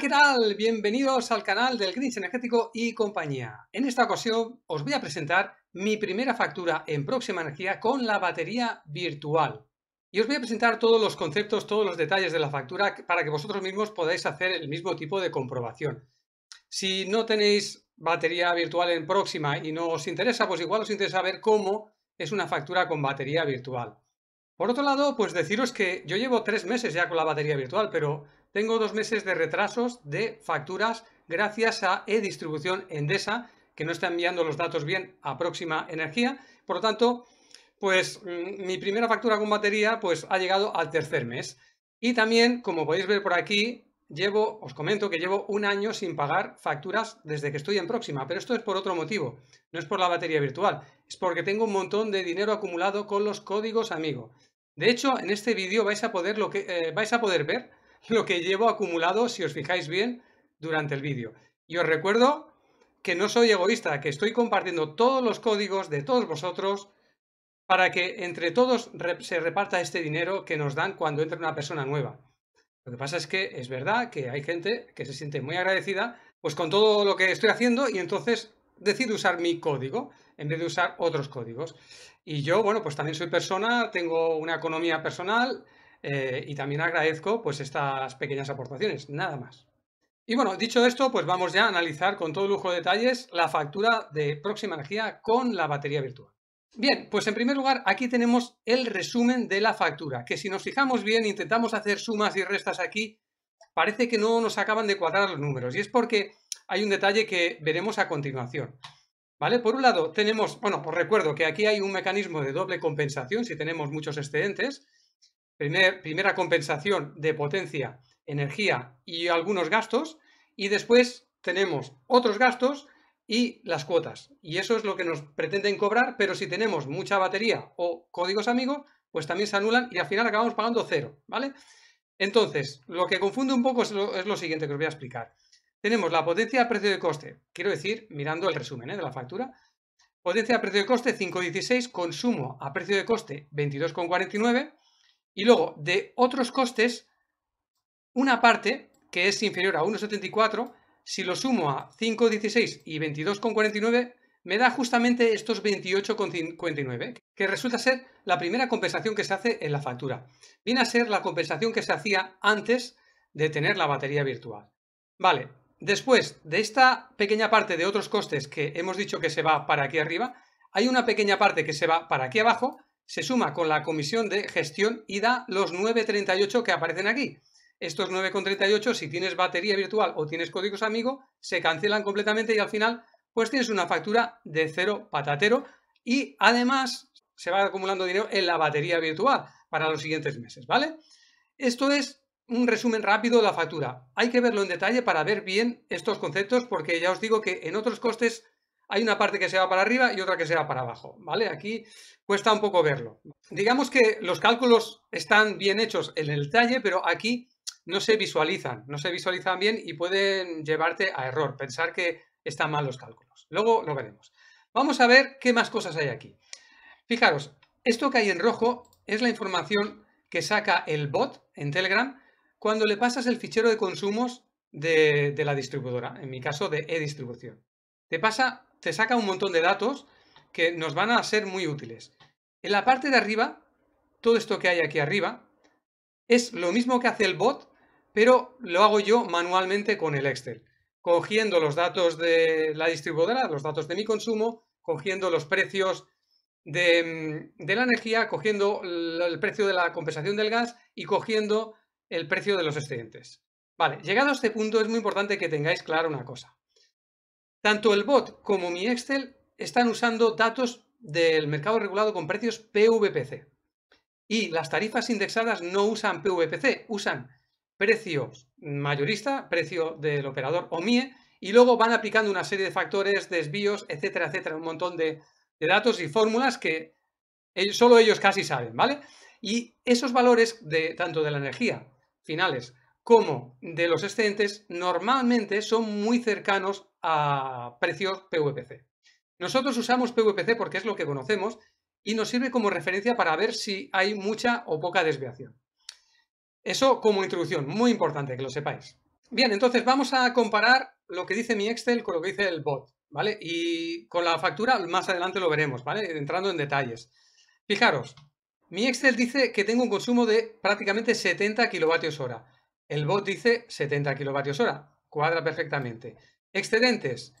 ¿qué tal? Bienvenidos al canal del gris Energético y compañía. En esta ocasión os voy a presentar mi primera factura en Próxima Energía con la batería virtual. Y os voy a presentar todos los conceptos, todos los detalles de la factura para que vosotros mismos podáis hacer el mismo tipo de comprobación. Si no tenéis batería virtual en Próxima y no os interesa, pues igual os interesa ver cómo es una factura con batería virtual. Por otro lado, pues deciros que yo llevo tres meses ya con la batería virtual, pero tengo dos meses de retrasos de facturas gracias a e-distribución Endesa, que no está enviando los datos bien a Próxima Energía. Por lo tanto, pues mm, mi primera factura con batería pues ha llegado al tercer mes. Y también, como podéis ver por aquí, llevo, os comento que llevo un año sin pagar facturas desde que estoy en Próxima, pero esto es por otro motivo, no es por la batería virtual, es porque tengo un montón de dinero acumulado con los códigos amigo. De hecho, en este vídeo vais a poder lo que eh, vais a poder ver lo que llevo acumulado, si os fijáis bien, durante el vídeo. Y os recuerdo que no soy egoísta, que estoy compartiendo todos los códigos de todos vosotros para que entre todos se reparta este dinero que nos dan cuando entra una persona nueva. Lo que pasa es que es verdad que hay gente que se siente muy agradecida pues con todo lo que estoy haciendo y entonces decido usar mi código en vez de usar otros códigos. Y yo, bueno, pues también soy persona, tengo una economía personal, eh, y también agradezco pues estas pequeñas aportaciones, nada más. Y bueno, dicho esto, pues vamos ya a analizar con todo lujo de detalles la factura de Próxima Energía con la batería virtual. Bien, pues en primer lugar aquí tenemos el resumen de la factura, que si nos fijamos bien, intentamos hacer sumas y restas aquí, parece que no nos acaban de cuadrar los números, y es porque hay un detalle que veremos a continuación. ¿Vale? Por un lado tenemos, bueno, pues recuerdo que aquí hay un mecanismo de doble compensación si tenemos muchos excedentes, primera compensación de potencia, energía y algunos gastos, y después tenemos otros gastos y las cuotas. Y eso es lo que nos pretenden cobrar, pero si tenemos mucha batería o códigos amigos, pues también se anulan y al final acabamos pagando cero, ¿vale? Entonces, lo que confunde un poco es lo, siguiente que os voy a explicar. Tenemos la potencia a precio de coste, quiero decir, mirando el resumen ¿eh? de la factura, potencia a precio de coste 5,16, consumo a precio de coste 22,49, y luego, de otros costes, una parte, que es inferior a 1,74, si lo sumo a 5,16 y 22,49, me da justamente estos 28,59, que resulta ser la primera compensación que se hace en la factura. Viene a ser la compensación que se hacía antes de tener la batería virtual. Vale, después de esta pequeña parte de otros costes que hemos dicho que se va para aquí arriba, hay una pequeña parte que se va para aquí abajo, se suma con la comisión de gestión y da los 9,38 que aparecen aquí. Estos 9,38, si tienes batería virtual o tienes códigos amigo, se cancelan completamente y al final pues tienes una factura de cero patatero y además se va acumulando dinero en la batería virtual para los siguientes meses, ¿vale? Esto es un resumen rápido de la factura. Hay que verlo en detalle para ver bien estos conceptos porque ya os digo que en otros costes hay una parte que se va para arriba y otra que se va para abajo, ¿vale? Aquí cuesta un poco verlo. Digamos que los cálculos están bien hechos en el talle, pero aquí no se visualizan, no se visualizan bien y pueden llevarte a error, pensar que están mal los cálculos. Luego lo veremos. Vamos a ver qué más cosas hay aquí. Fijaros, esto que hay en rojo es la información que saca el bot en Telegram cuando le pasas el fichero de consumos de, de la distribuidora, en mi caso de e-distribución. Te pasa te saca un montón de datos que nos van a ser muy útiles. En la parte de arriba, todo esto que hay aquí arriba, es lo mismo que hace el bot, pero lo hago yo manualmente con el Excel, cogiendo los datos de la distribuidora, los datos de mi consumo, cogiendo los precios de, mm, la energía, cogiendo el precio de la compensación del gas y cogiendo el precio de los excedentes. Vale, llegado a este punto es muy importante que tengáis clara una cosa. Tanto el bot como mi Excel están usando datos del mercado regulado con precios PVPC. Y las tarifas indexadas no usan PVPC, usan precios mayorista, precio del operador OMIE, y luego van aplicando una serie de factores, desvíos, etcétera, etcétera, un montón de, datos y fórmulas que ellos, solo ellos casi saben, ¿vale? Y esos valores, de, tanto de la energía finales como de los excedentes, normalmente son muy cercanos a precios PVPC. Nosotros usamos PVPC porque es lo que conocemos y nos sirve como referencia para ver si hay mucha o poca desviación. Eso como introducción, muy importante que lo sepáis. Bien, entonces vamos a comparar lo que dice mi Excel con lo que dice el bot, ¿vale? Y con la factura más adelante lo veremos, ¿vale? Entrando en detalles. Fijaros, mi Excel dice que tengo un consumo de prácticamente 70 kilovatios hora. El bot dice 70 kilovatios hora, cuadra perfectamente. Excedentes.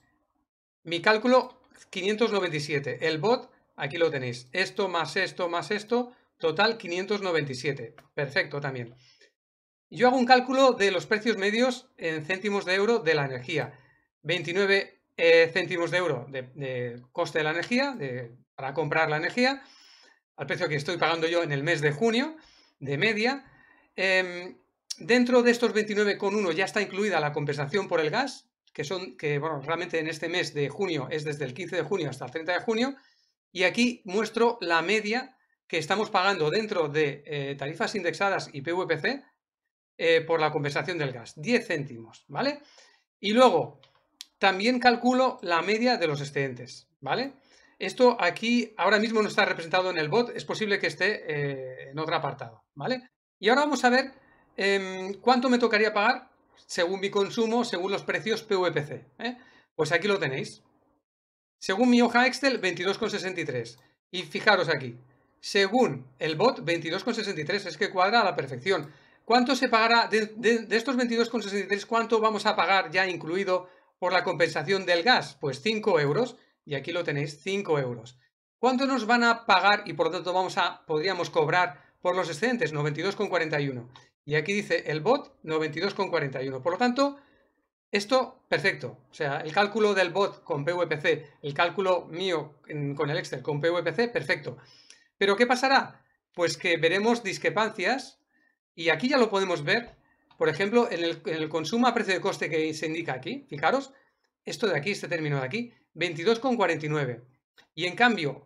Mi cálculo 597. El bot, aquí lo tenéis. Esto más esto más esto, total 597. Perfecto también. Yo hago un cálculo de los precios medios en céntimos de euro de la energía. 29 eh, céntimos de euro de, coste de la energía, para comprar la energía, al precio que estoy pagando yo en el mes de junio, de media. Em, dentro de estos 29,1 ya está incluida la compensación por el gas, que son, que bueno, realmente en este mes de junio es desde el 15 de junio hasta el 30 de junio, y aquí muestro la media que estamos pagando dentro de eh, tarifas indexadas y PVPC eh, por la compensación del gas, 10 céntimos, ¿vale? Y luego, también calculo la media de los excedentes, ¿vale? Esto aquí ahora mismo no está representado en el bot, es posible que esté eh, en otro apartado, ¿vale? Y ahora vamos a ver em, cuánto me tocaría pagar según mi consumo, según los precios PVPC. ¿eh? Pues aquí lo tenéis. Según mi hoja Excel, 22,63. Y fijaros aquí. Según el bot, 22,63. Es que cuadra a la perfección. ¿Cuánto se pagará de, estos 22,63? ¿Cuánto vamos a pagar ya incluido por la compensación del gas? Pues 5 euros. Y aquí lo tenéis, 5 euros. ¿Cuánto nos van a pagar y por lo tanto vamos a, podríamos cobrar por los excedentes? 92,41. Y aquí dice el bot 92,41. Por lo tanto, esto perfecto. O sea, el cálculo del bot con PVPC, el cálculo mío con el Excel con PVPC, perfecto. Pero ¿qué pasará? Pues que veremos discrepancias y aquí ya lo podemos ver. Por ejemplo, en el, consumo a precio de coste que se indica aquí, fijaros, esto de aquí, este término de aquí, 22,49. Y en cambio,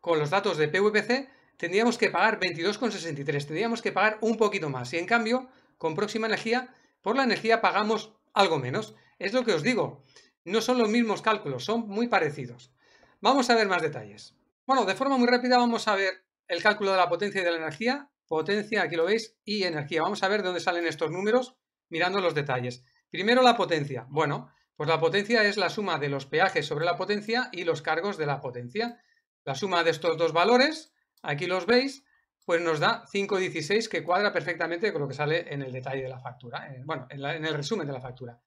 con los datos de PVPC, tendríamos que pagar 22,63, tendríamos que pagar un poquito más. Y en cambio, con próxima energía, por la energía pagamos algo menos. Es lo que os digo, no son los mismos cálculos, son muy parecidos. Vamos a ver más detalles. Bueno, de forma muy rápida vamos a ver el cálculo de la potencia y de la energía. Potencia, aquí lo veis, y energía. Vamos a ver dónde salen estos números mirando los detalles. Primero la potencia. Bueno, pues la potencia es la suma de los peajes sobre la potencia y los cargos de la potencia. La suma de estos dos valores Aquí los veis, pues nos da 5.16 que cuadra perfectamente con lo que sale en el detalle de la factura, eh, en, bueno, en, el resumen de la factura.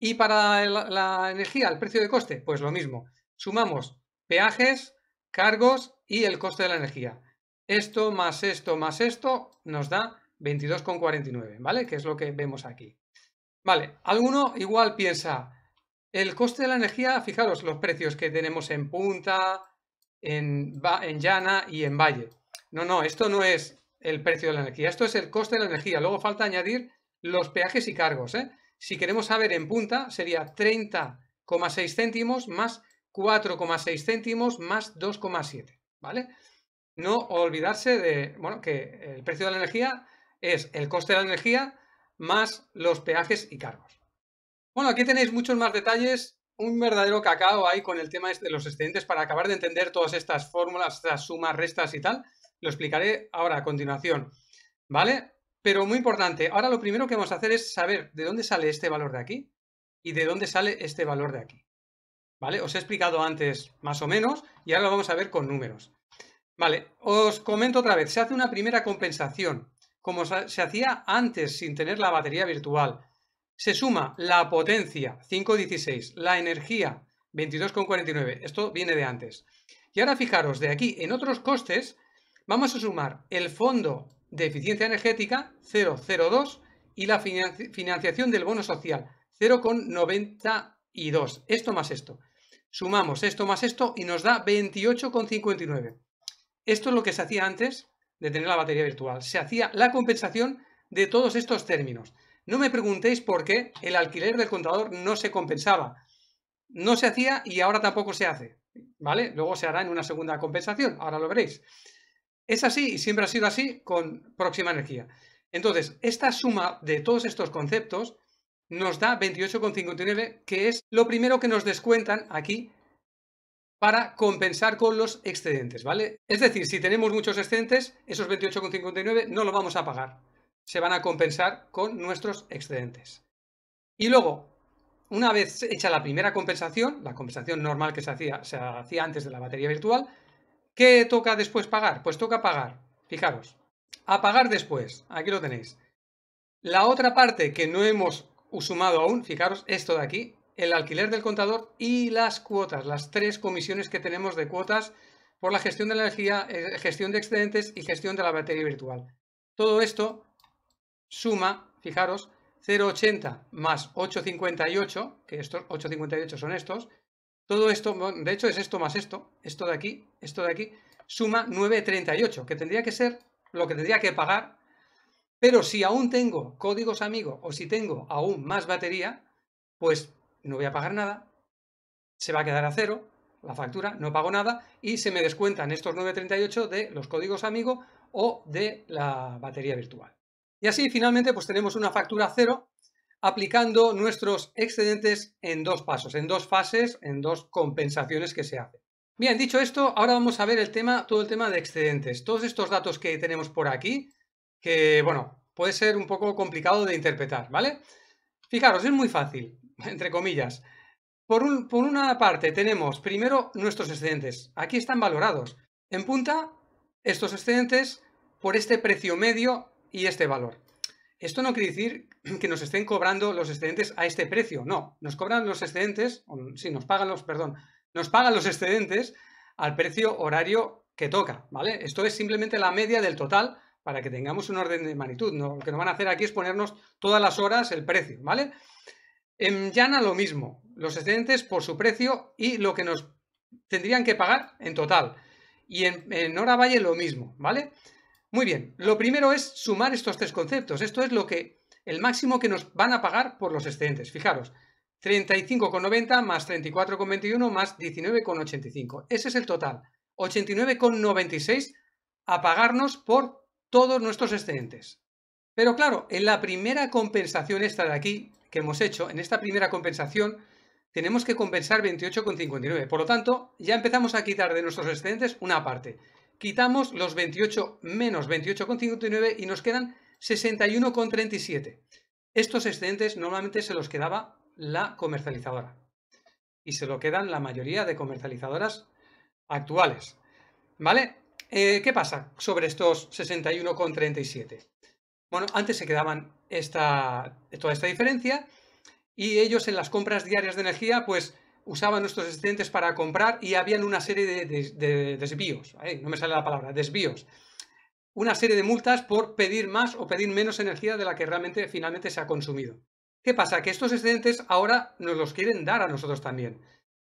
Y para la energía, el precio de coste, pues lo mismo. Sumamos peajes, cargos y el coste de la energía. Esto más esto más esto nos da 22,49, ¿vale? Que es lo que vemos aquí. Vale, alguno igual piensa, el coste de la energía, fijaros los precios que tenemos en punta, en, en llana y en valle. No, no, esto no es el precio de la energía, esto es el coste de la energía. Luego falta añadir los peajes y cargos. ¿eh? Si queremos saber en punta, sería 30,6 céntimos más 4,6 céntimos más 2,7, ¿vale? No olvidarse de, bueno, que el precio de la energía es el coste de la energía más los peajes y cargos. Bueno, aquí tenéis muchos más detalles un verdadero cacao ahí con el tema este de los excedentes para acabar de entender todas estas fórmulas, estas sumas, restas y tal. Lo explicaré ahora a continuación. ¿Vale? Pero muy importante, ahora lo primero que vamos a hacer es saber de dónde sale este valor de aquí y de dónde sale este valor de aquí. ¿Vale? Os he explicado antes más o menos y ahora lo vamos a ver con números. Vale, os comento otra vez, se hace una primera compensación, como se hacía antes sin tener la batería virtual se suma la potencia 5,16, la energía 22,49. Esto viene de antes. Y ahora fijaros, de aquí en otros costes vamos a sumar el fondo de eficiencia energética 0,02 y la financiación del bono social 0,92. Esto más esto. Sumamos esto más esto y nos da 28,59. Esto es lo que se hacía antes de tener la batería virtual. Se hacía la compensación de todos estos términos. No me preguntéis por qué el alquiler del contador no se compensaba. No se hacía y ahora tampoco se hace. ¿Vale? Luego se hará en una segunda compensación, ahora lo veréis. Es así y siempre ha sido así con próxima energía. Entonces, esta suma de todos estos conceptos nos da 28,59, que es lo primero que nos descuentan aquí para compensar con los excedentes, ¿vale? Es decir, si tenemos muchos excedentes, esos 28,59 no lo vamos a pagar se van a compensar con nuestros excedentes. Y luego, una vez hecha la primera compensación, la compensación normal que se hacía, se hacía antes de la batería virtual, ¿qué toca después pagar? Pues toca pagar, fijaros, a pagar después, aquí lo tenéis. La otra parte que no hemos sumado aún, fijaros, esto de aquí, el alquiler del contador y las cuotas, las tres comisiones que tenemos de cuotas por la gestión de la energía, eh, gestión de excedentes y gestión de la batería virtual. Todo esto suma, fijaros, 0,80 más 8,58, que estos 8,58 son estos, todo esto, de hecho es esto más esto, esto de aquí, esto de aquí, suma 9,38, que tendría que ser lo que tendría que pagar, pero si aún tengo códigos amigo o si tengo aún más batería, pues no voy a pagar nada, se va a quedar a cero, la factura, no pago nada y se me descuentan estos 9,38 de los códigos amigo o de la batería virtual. Y así finalmente pues tenemos una factura cero aplicando nuestros excedentes en dos pasos, en dos fases, en dos compensaciones que se hacen. Bien, dicho esto, ahora vamos a ver el tema, todo el tema de excedentes. Todos estos datos que tenemos por aquí, que bueno, puede ser un poco complicado de interpretar, ¿vale? Fijaros, es muy fácil, entre comillas. Por, un, por una parte tenemos primero nuestros excedentes. Aquí están valorados. En punta, estos excedentes por este precio medio y este valor. Esto no quiere decir que nos estén cobrando los excedentes a este precio, no, nos cobran los excedentes, si sí, nos pagan los, perdón, nos pagan los excedentes al precio horario que toca, ¿vale? Esto es simplemente la media del total para que tengamos un orden de magnitud, ¿no? lo que nos van a hacer aquí es ponernos todas las horas el precio, ¿vale? En Llana lo mismo, los excedentes por su precio y lo que nos tendrían que pagar en total. Y en, en Hora Valle lo mismo, ¿vale? Muy bien, lo primero es sumar estos tres conceptos. Esto es lo que el máximo que nos van a pagar por los excedentes. Fijaros, 35,90 más 34,21 más 19,85. Ese es el total. 89,96 a pagarnos por todos nuestros excedentes. Pero claro, en la primera compensación esta de aquí que hemos hecho, en esta primera compensación, tenemos que compensar 28,59. Por lo tanto, ya empezamos a quitar de nuestros excedentes una parte quitamos los 28 menos 28,59 y nos quedan 61,37. Estos excedentes normalmente se los quedaba la comercializadora y se lo quedan la mayoría de comercializadoras actuales. ¿Vale? Eh, ¿Qué pasa sobre estos 61,37? Bueno, antes se quedaban esta, toda esta diferencia y ellos en las compras diarias de energía pues usaban nuestros excedentes para comprar y habían una serie de, desvíos, no me sale la palabra, desvíos. Una serie de multas por pedir más o pedir menos energía de la que realmente finalmente se ha consumido. ¿Qué pasa? Que estos excedentes ahora nos los quieren dar a nosotros también,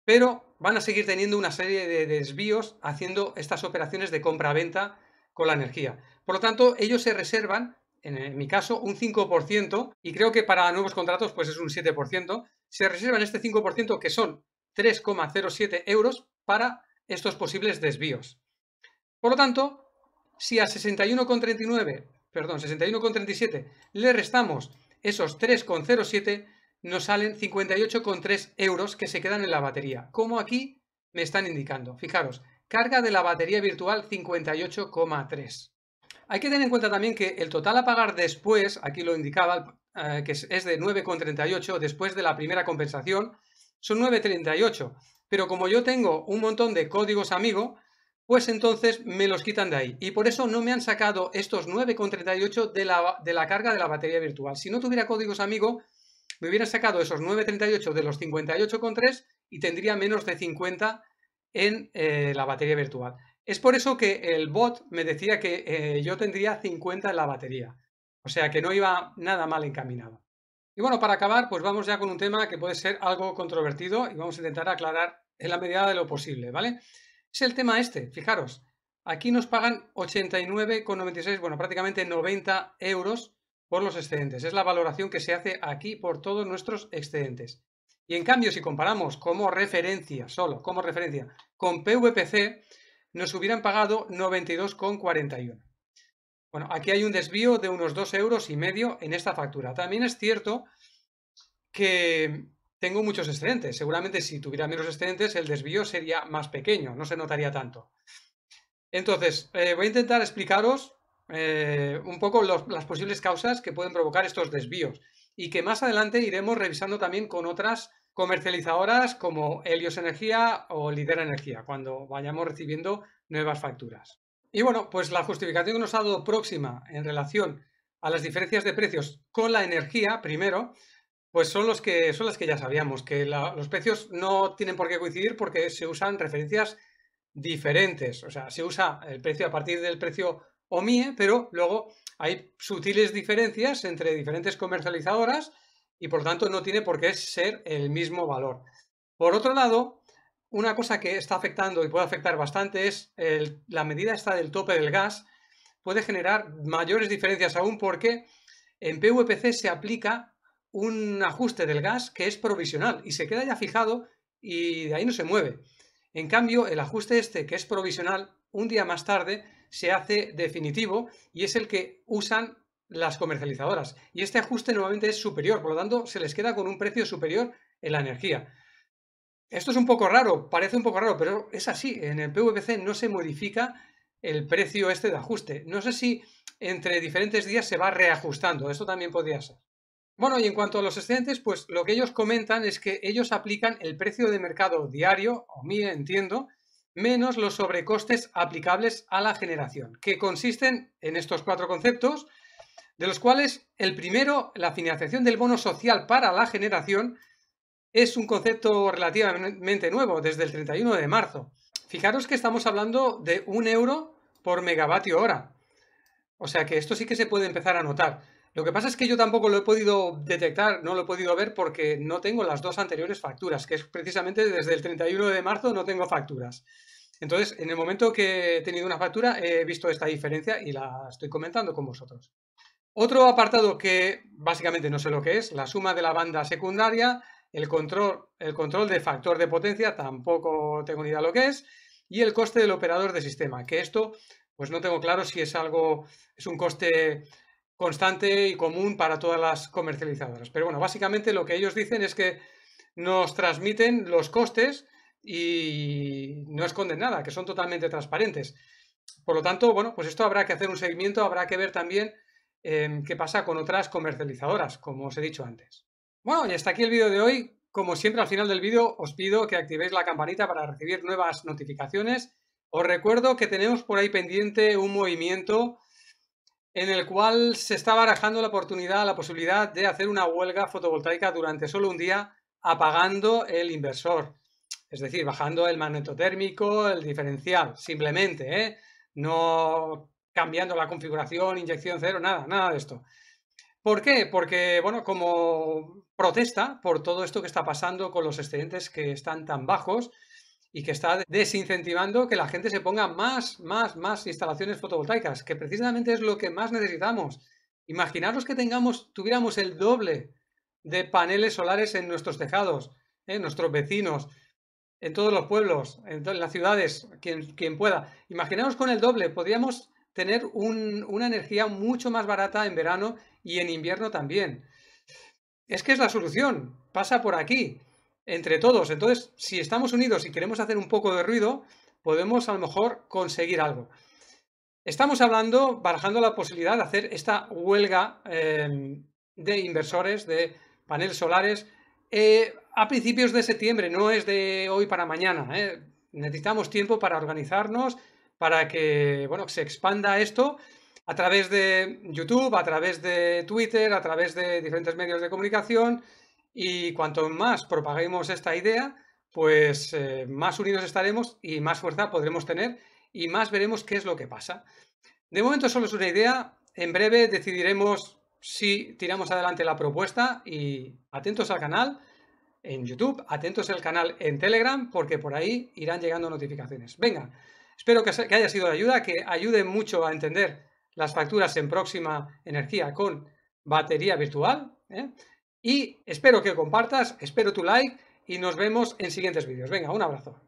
pero van a seguir teniendo una serie de desvíos haciendo estas operaciones de compra-venta con la energía. Por lo tanto, ellos se reservan eh, en mi caso, un 5%, y creo que para nuevos contratos pues es un 7%, se reservan este 5% que son 3,07 euros para estos posibles desvíos. Por lo tanto, si a 61,39, perdón, 61,37 le restamos esos 3,07, nos salen 58,3 euros que se quedan en la batería, como aquí me están indicando. Fijaros, carga de la batería virtual 58,3. Hay que tener en cuenta también que el total a pagar después, aquí lo indicaba, eh, que es de 9,38 después de la primera compensación, son 9,38. Pero como yo tengo un montón de códigos amigo, pues entonces me los quitan de ahí. Y por eso no me han sacado estos 9,38 de la, de la carga de la batería virtual. Si no tuviera códigos amigo, me hubieran sacado esos 9,38 de los 58,3 y tendría menos de 50 en eh, la batería virtual. Es por eso que el bot me decía que eh, yo tendría 50 en la batería. O sea que no iba nada mal encaminado. Y bueno, para acabar, pues vamos ya con un tema que puede ser algo controvertido y vamos a intentar aclarar en la medida de lo posible, ¿vale? Es el tema este, fijaros. Aquí nos pagan 89,96, bueno, prácticamente 90 euros por los excedentes. Es la valoración que se hace aquí por todos nuestros excedentes. Y en cambio, si comparamos como referencia, solo como referencia, con PVPC, nos hubieran pagado 92,41. Bueno, aquí hay un desvío de unos 2 euros y medio en esta factura. También es cierto que tengo muchos excedentes. Seguramente si tuviera menos excedentes el desvío sería más pequeño, no se notaría tanto. Entonces, eh, voy a intentar explicaros eh, un poco las posibles causas que pueden provocar estos desvíos y que más adelante iremos revisando también con otras comercializadoras como Helios Energía o Lidera Energía, cuando vayamos recibiendo nuevas facturas. Y bueno, pues la justificación que nos ha dado próxima en relación a las diferencias de precios con la energía, primero, pues son, los que, son las que ya sabíamos, que los precios no tienen por qué coincidir porque se usan referencias diferentes. O sea, se usa el precio a partir del precio OMIE, pero luego hay sutiles diferencias entre diferentes comercializadoras y por tanto no tiene por qué ser el mismo valor. Por otro lado, una cosa que está afectando y puede afectar bastante es la medida esta del tope del gas puede generar mayores diferencias aún porque en PVPC se aplica un ajuste del gas que es provisional y se queda ya fijado y de ahí no se mueve. En cambio, el ajuste este que es provisional, un día más tarde se hace definitivo y es el que usan las comercializadoras. Y este ajuste nuevamente es superior, por lo tanto, se les queda con un precio superior en la energía. Esto es un poco raro, parece un poco raro, pero es así. En el PVPC no se modifica el precio este de ajuste. No sé si entre diferentes días se va reajustando. Esto también podría ser. Bueno, y en cuanto a los excedentes, pues lo que ellos comentan es que ellos aplican el precio de mercado diario, o mire, entiendo, menos los sobrecostes aplicables a la generación, que consisten en estos cuatro conceptos, de los cuales el primero, la financiación del bono social para la generación, es un concepto relativamente nuevo, desde el 31 de marzo. Fijaros que estamos hablando de un euro por megavatio hora. O sea que esto sí que se puede empezar a notar. Lo que pasa es que yo tampoco lo he podido detectar, no lo he podido ver porque no tengo las dos anteriores facturas, que es precisamente desde el 31 de marzo no tengo facturas. Entonces, en el momento que he tenido una factura, he visto esta diferencia y la estoy comentando con vosotros. Otro apartado que básicamente no sé lo que es, la suma de la banda secundaria, el control, el control de factor de potencia, tampoco tengo ni idea lo que es, y el coste del operador de sistema, que esto pues no tengo claro si es algo, es un coste constante y común para todas las comercializadoras. Pero bueno, básicamente lo que ellos dicen es que nos transmiten los costes y no esconden nada, que son totalmente transparentes. Por lo tanto, bueno, pues esto habrá que hacer un seguimiento, habrá que ver también Em, qué pasa con otras comercializadoras, como os he dicho antes. Bueno, y hasta aquí el vídeo de hoy. Como siempre, al final del vídeo os pido que activéis la campanita para recibir nuevas notificaciones. Os recuerdo que tenemos por ahí pendiente un movimiento en el cual se está barajando la oportunidad, la posibilidad de hacer una huelga fotovoltaica durante solo un día apagando el inversor. Es decir, bajando el magneto térmico, el diferencial, simplemente, ¿eh? No cambiando la configuración, inyección cero, nada, nada de esto. ¿Por qué? Porque, bueno, como protesta por todo esto que está pasando con los excedentes que están tan bajos y que está desincentivando que la gente se ponga más, más, más instalaciones fotovoltaicas, que precisamente es lo que más necesitamos. Imaginaros que tengamos, tuviéramos el doble de paneles solares en nuestros tejados, en ¿eh? nuestros vecinos, en todos los pueblos, en, las ciudades, quien, quien pueda. Imaginaros con el doble, podríamos tener una energía mucho más barata en verano y en invierno también. Es que es la solución, pasa por aquí, entre todos. Entonces, si estamos unidos y queremos hacer un poco de ruido, podemos a lo mejor conseguir algo. Estamos hablando, barajando la posibilidad de hacer esta huelga em, de inversores, de paneles solares, eh, a principios de septiembre, no es de hoy para mañana. Eh. Necesitamos tiempo para organizarnos, para que bueno, se expanda esto a través de YouTube, a través de Twitter, a través de diferentes medios de comunicación y cuanto más propaguemos esta idea, pues eh, más unidos estaremos y más fuerza podremos tener y más veremos qué es lo que pasa. De momento solo es una idea, en breve decidiremos si tiramos adelante la propuesta y atentos al canal en YouTube, atentos al canal en Telegram porque por ahí irán llegando notificaciones. Venga, Espero que, haya sido de ayuda, que ayude mucho a entender las facturas en próxima energía con batería virtual. ¿eh? Y espero que compartas, espero tu like y nos vemos en siguientes vídeos. Venga, un abrazo.